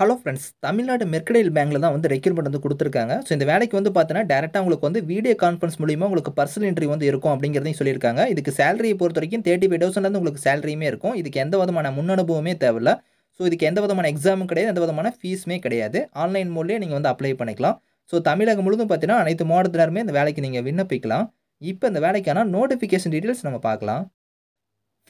hello friends Tamil Nadu mercantile பேங்க்கில் தான் வந்து ரெக்யூர்மெண்ட் வந்து கொடுத்துருக்காங்க ஸோ இந்த வேலைக்கு வந்து பார்த்தீங்கன்னா டேரெக்டாக உங்களுக்கு வந்து வீடியோ கான்ஃபரன்ஸ் மூலியமாக உங்களுக்கு பர்சனல் இன்டர்வியூ வந்து இருக்கும் அப்படிங்கிறதையும் சொல்லியிருக்காங்க இதுக்கு சேலரியை பொறுத்த வரைக்கும் தேர்ட்டி ஃபைவ் தௌசண்ட்லேருந்து உங்களுக்கு சேலரியுமே இருக்கும் இதுக்கு எந்த விதமான முன் தேவையில்ல ஸோ இதுக்கு எந்த விதமான எக்ஸாமும் கிடையாது எந்த விதமான ஃபீஸுமே கிடையாது ஆன்லைன் மூலியே நீங்கள் வந்து அப்ளை பண்ணிக்கலாம் ஸோ தமிழகம் முழுதும் பார்த்தீங்கன்னா அனைத்து மாவட்டத்தினருமே இந்த வேலைக்கு நீங்கள் விண்ணப்பிக்கலாம் இப்போ இந்த வேலைக்கான நோட்டிஃபிகேஷன் டீட்டெயில்ஸ் நம்ம பார்க்கலாம்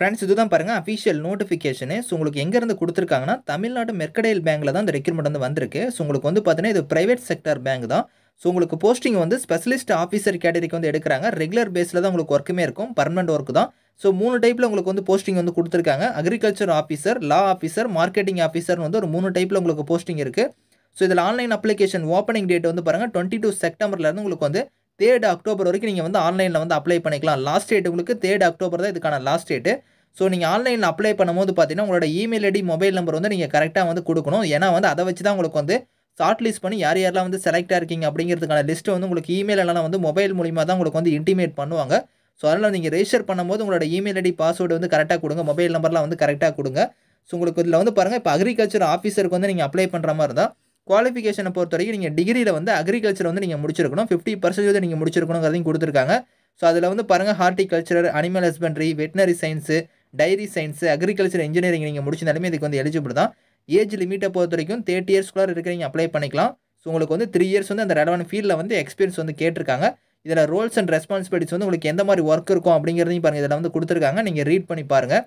ஃப்ரெண்ட்ஸ் இதுதான் பாருங்கள் அஃபிஷியல் நோட்டிஃபிகேஷனு ஸோ உங்களுக்கு எங்கேருந்து கொடுத்துருக்காங்கன்னா தமிழ்நாடு மெர்கடைல் பேங்கில் தான் இந்த ரெக்யூர்மெண்ட் வந்து வந்திருக்கு ஸோ உங்களுக்கு வந்து பார்த்தீங்கன்னா இது ப்ரைவேட் செக்டர் பேங்க் தான் ஸோ உங்களுக்கு போஸ்டிங் வந்து ஸ்பெஷலிஸ்ட் ஆஃபீஸர் கேட்டரிக்கு வந்து எடுக்கிறாங்க ரெகுலர் பேஸில் தான் உங்களுக்கு ஒர்க்குமே இருக்கும் பர்மனெண்ட் ஒர்க் தான் ஸோ மூணு டைப்பில் உங்களுக்கு வந்து போஸ்டிங் வந்து கொடுத்துருக்காங்க agriculture officer law officer marketing officer வந்து ஒரு மூணு டைப்பில் உங்களுக்கு போஸ்டிங் இருக்குது ஸோ இதில் ஆன்லைன் அப்ளிகேஷன் ஓப்பனிங் டேட் வந்து பாருங்கள் டுவெண்ட்டி டூ செப்டம்பர்லேருந்து உங்களுக்கு வந்து தேர்ட் அக்டோபர் வரைக்கும் நீங்கள் வந்து ஆன்லைனில் வந்து அப்ளை பண்ணிக்கலாம் லாஸ்ட் டேட் உங்களுக்கு தேர்ட் அக்டோபர் தான் இதுக்கான லாஸ்ட் டேட்டு ஸோ நீங்கள் ஆன்லைனில் அப்ளை பண்ணும்போது பார்த்தீங்கன்னா உங்களோட இமெயில் ஐடி மொபைல் நம்பர் வந்து நீங்கள் கரெக்டாக வந்து கொடுக்கணும் ஏன்னா வந்து அதை வச்சு தான் உங்களுக்கு வந்து ஷார்ட் லிஸ்ட் பண்ணி யார் யாரெல்லாம் வந்து செலக்டாக இருக்கீங்க அப்படிங்கிறதுக்கான லிஸ்ட்டு வந்து உங்களுக்கு இமெயில் எல்லாம் வந்து மொபைல் மூலிமா தான் உங்களுக்கு வந்து இன்டிமேட் பண்ணுவாங்க ஸோ அதனால் நீங்கள் ரெஜிஸ்டர் பண்ணும்போது உங்களோட இமெயில் ஐடி பாஸ்வேர்டு வந்து கரெக்டாக கொடுங்க மொபைல் நம்பர்லாம் வந்து கரெக்டாக கொடுங்க ஸோ உங்களுக்கு இதில் வந்து பாருங்கள் இப்போ அக்ரிகல்ச்சர் ஆஃபீஸருக்கு வந்து நீங்கள் அப்ளை பண்ணுற மாதிரி இருந்தால் குவாலிஃபிகேஷனை பொறுத்த வரைக்கும் நீங்கள் டிகிரியில் வந்து அக்ரிகல்ச்சர் வந்து நீங்கள் முடிச்சிருக்கணும் ஃபிஃப்டி பர்சன்டேஜ் வந்து நீங்கள் முடிச்சிருக்கணுங்கிறதையும் கொடுத்துருக்காங்க ஸோ அதில் வந்து பாருங்கள் horticulture animal husbandry veterinary science dairy science agriculture engineering நீங்கள் முடிச்சிருந்தாலுமே இதுக்கு வந்து எலிஜிபிள் தான் ஏஜ் லிமிட்டை பொறுத்த வரைக்கும் தேர்ட்டி இருக்கிற நீங்கள் அப்ளை பண்ணிக்கலாம் ஸோ உங்களுக்கு வந்து த்ரீ இயர்ஸ் வந்து அந்த ரெலவெண்ட் ஃபீல்டில் வந்து எக்ஸ்பீரியன்ஸ் வந்து கேட்டிருக்காங்க இதில் ரோல்ஸ் அண்ட் ரெஸ்பான்சிபிலிட்டிஸ் வந்து உங்களுக்கு எந்த மாதிரி ஒர்க் இருக்கும் அப்படிங்கிறதையும் பாருங்கள் இதில் வந்து கொடுத்துருக்காங்க நீங்கள் ரீட் பண்ணி பாருங்கள்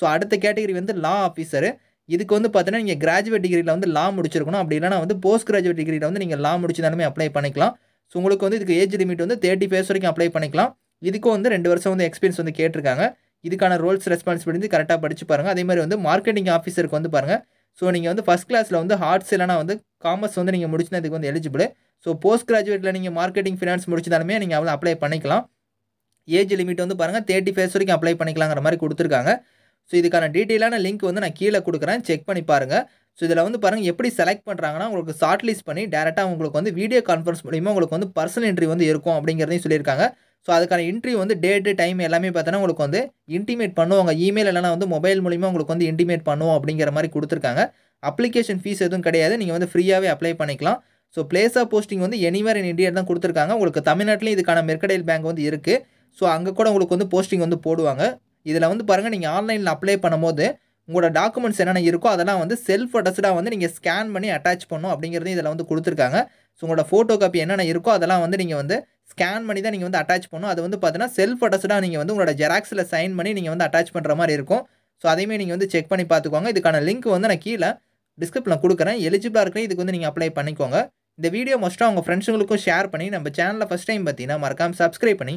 ஸோ அடுத்த கேட்டகரி வந்து லா ஆஃபீஸரு இதுக்கு வந்து பார்த்தீங்கன்னா நீங்கள் கிராஜுவேட் டிகிரியில் வந்து லா முடிச்சிருக்கணும் அப்படி இல்லைனா வந்து போஸ்ட் கிராஜுவேட் டிகிரியில் வந்து நீங்கள் லா முடிச்சாலுமே அப்ளை பண்ணிக்கலாம் ஸோ உங்களுக்கு வந்து இதுக்கு ஏஜ் லிமிட் வந்து தேர்ட்டி பேர்ஸ் வரைக்கும் அப்ளை பண்ணிக்கலாம் இதுக்கும் வந்து ரெண்டு வருஷம் வந்து எக்ஸ்பீரியன்ஸ் வந்து கேட்டிருக்காங்க இதுக்கான ரோல்ஸ் ரெஸ்பான்சிபிலிட்டி கரெக்டாக படிச்சு பாருங்கள் அதே மாதிரி வந்து மார்க்கெட்டிங் ஆஃபீஸருக்கு வந்து பாருங்கள் ஸோ நீங்கள் வந்து ஃபஸ்ட் கிளாஸில் வந்து ஹார்ட்ஸ் இல்லைனா வந்து காமர்ஸ் வந்து நீங்கள் முடிச்சுனா இதுக்கு வந்து எலிஜிபிள் ஸோ போஸ்ட் கிராஜுவேட்டில் நீங்கள் மார்க்கெட்டிங் ஃபினான்ஸ் முடிச்சாலுமே நீங்கள் அவ்வளோ அப்ளை பண்ணிக்கலாம் ஏஜ் லிமிட் வந்து பாருங்கள் தேர்ட்டி ஃபேஸ் வரைக்கும் அப்ளை பண்ணிக்கலாங்கிற மாதிரி கொடுத்துருக்காங்க ஸோ இதுக்கான டீட்டெயிலான லிங்க் வந்து நான் கீழே கொடுக்குறேன் செக் பண்ணி பாருங்கள் ஸோ இதில் வந்து பாருங்கள் எப்படி செலக்ட் பண்ணுறாங்கன்னா உங்களுக்கு ஷார்ட் லிஸ்ட் பண்ணி டேரெக்டாக உங்களுக்கு வந்து வீடியோ கான்ஃபரன்ஸ் மூலிமா உங்களுக்கு வந்து பர்சனல் இன்ட்ரி வந்து இருக்கும் அப்படிங்கிறதையும் சொல்லியிருக்காங்க ஸோ அதுக்கான இன்ட்ரி வந்து டேட்டு டைம் எல்லாமே பார்த்தோன்னா உங்களுக்கு வந்து இன்டிமேட் பண்ணுவாங்க இமெயில் இல்லைனா வந்து மொபைல் மூலிமா உங்களுக்கு வந்து இன்டிமேட் பண்ணுவோம் அப்படிங்கிற மாதிரி கொடுத்துருக்காங்க அப்ளிகேஷன் ஃபீஸ் எதுவும் கிடையாது நீங்கள் வந்து ஃப்ரீயாகவே அப்ளை பண்ணிக்கலாம் ஸோ பிளேஸ் ஆஃப் போஸ்டிங் வந்து எனிவேர் இன் இண்டியா தான் கொடுத்துருக்காங்க உங்களுக்கு தமிழ்நாட்டிலையும் இதுக்கான மெர்கடைல் பேங்க் வந்து இருக்குது ஸோ அங்கே கூட உங்களுக்கு வந்து போஸ்டிங் வந்து போடுவாங்க இதில் வந்து பாருங்கள் நீங்கள் ஆன்லைனில் அப்ளை பண்ணும்போது உங்களோட டாக்குமெண்ட்ஸ் என்னென்ன இருக்கோ அதெல்லாம் வந்து செல்ஃப் அட்ரஸ்டாக வந்து நீங்கள் ஸ்கேன் பண்ணி அட்டாச் பண்ணும் அப்படிங்கிறது இதில் வந்து கொடுத்துருக்காங்க ஸோ உங்களோட ஃபோட்டோ காப்பி என்னென்ன இருக்கோ அதெல்லாம் வந்து நீங்கள் வந்து ஸ்கேன் பண்ணி தான் நீங்கள் வந்து அட்டாச் பண்ணும் அது வந்து பார்த்தீங்கன்னா செல்ஃப் அட்ரஸ்டாக நீங்கள் வந்து உங்களோட ஜெராக்ஸில் சைன் பண்ணி நீங்கள் வந்து அட்டாச் பண்ணுற மாதிரி இருக்கும் ஸோ அதையுமே நீங்கள் வந்து செக் பண்ணி பார்த்துக்கோங்க இதுக்கான லிங்க் வந்து நான் கீழே டிஸ்கிரிப்ஷனில் கொடுக்குறேன் எலிஜிபிளாக இருக்கிற இதுக்கு வந்து நீங்கள் அப்ளை பண்ணிக்கோங்க இந்த வீடியோ மோஸ்ட்டாக உங்கள் ஃப்ரெண்ட்ஸுங்களுக்கும் ஷேர் பண்ணி நம்ம சேனலில் ஃபஸ்ட் டைம் பார்த்தீங்கன்னா மறக்காமல் சப்ஸ்கிரைப் பண்ணி